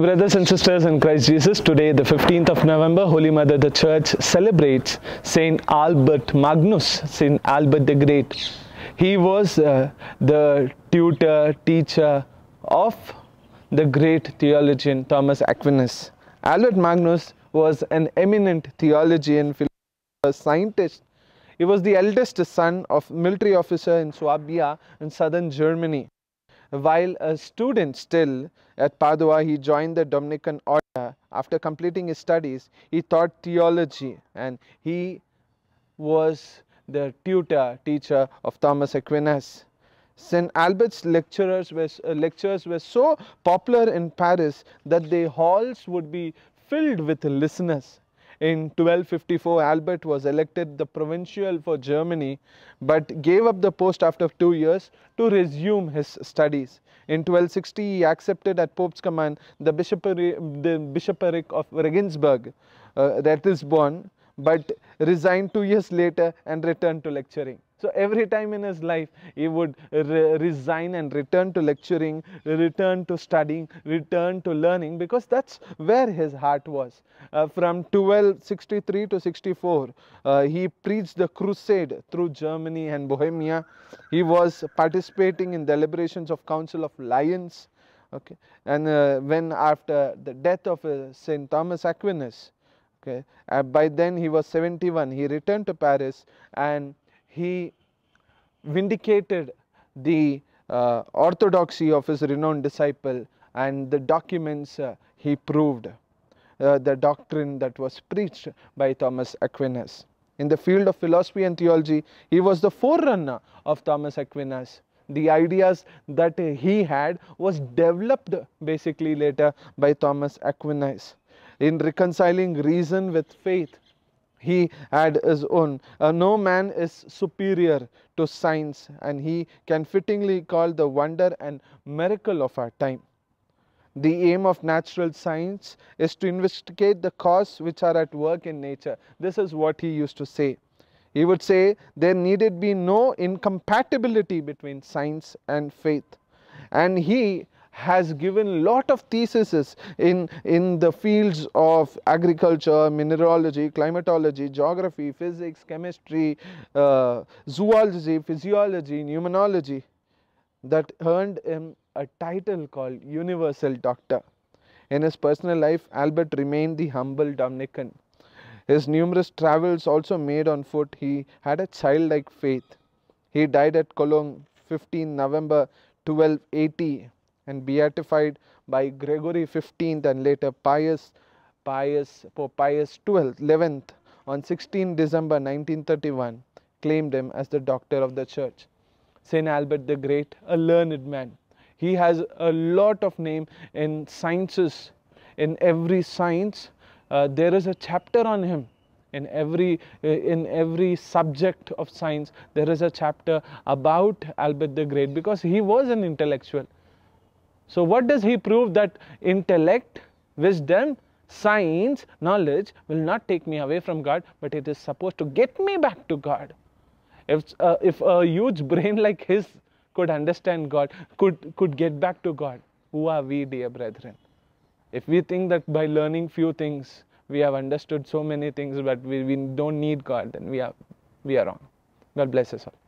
Brothers and sisters in Christ Jesus, today, the 15th of November, Holy Mother the Church celebrates Saint Albert Magnus, Saint Albert the Great. He was uh, the tutor, teacher of the great theologian Thomas Aquinas. Albert Magnus was an eminent theologian, philosopher, scientist. He was the eldest son of military officer in Swabia in southern Germany. While a student still at Padua, he joined the Dominican order. After completing his studies, he taught theology and he was the tutor, teacher of Thomas Aquinas. St. Albert's were, uh, lectures were so popular in Paris that the halls would be filled with listeners in 1254, Albert was elected the provincial for Germany but gave up the post after two years to resume his studies. In 1260, he accepted at Pope's command the bishopric, the bishopric of Regensburg, uh, that is Bonn, but resigned two years later and returned to lecturing. So every time in his life, he would re resign and return to lecturing, return to studying, return to learning because that's where his heart was. Uh, from 1263 to 64, uh, he preached the crusade through Germany and Bohemia. He was participating in deliberations of Council of Lyons. Okay, and uh, when after the death of uh, Saint Thomas Aquinas, Okay. Uh, by then he was 71, he returned to Paris and he vindicated the uh, orthodoxy of his renowned disciple and the documents uh, he proved uh, the doctrine that was preached by Thomas Aquinas. In the field of philosophy and theology, he was the forerunner of Thomas Aquinas the ideas that he had was developed basically later by Thomas Aquinas in reconciling reason with faith. He had his own. Uh, no man is superior to science, and he can fittingly call the wonder and miracle of our time. The aim of natural science is to investigate the causes which are at work in nature. This is what he used to say. He would say there needed be no incompatibility between science and faith. And he has given lot of theses in, in the fields of agriculture, mineralogy, climatology, geography, physics, chemistry, uh, zoology, physiology, pneumonology that earned him a title called Universal Doctor. In his personal life, Albert remained the humble Dominican. His numerous travels also made on foot, he had a childlike faith. He died at Cologne 15 November 1280 and beatified by Gregory XV and later Pius, Pius, Pope Pius XII, 11th on 16 December 1931 claimed him as the doctor of the church. St. Albert the Great, a learned man. He has a lot of name in sciences. In every science, uh, there is a chapter on him. In every, uh, in every subject of science, there is a chapter about Albert the Great because he was an intellectual. So what does he prove that intellect, wisdom, science, knowledge will not take me away from God, but it is supposed to get me back to God. If, uh, if a huge brain like his could understand God, could, could get back to God, who are we, dear brethren? If we think that by learning few things, we have understood so many things, but we, we don't need God, then we are, we are wrong. God bless us all.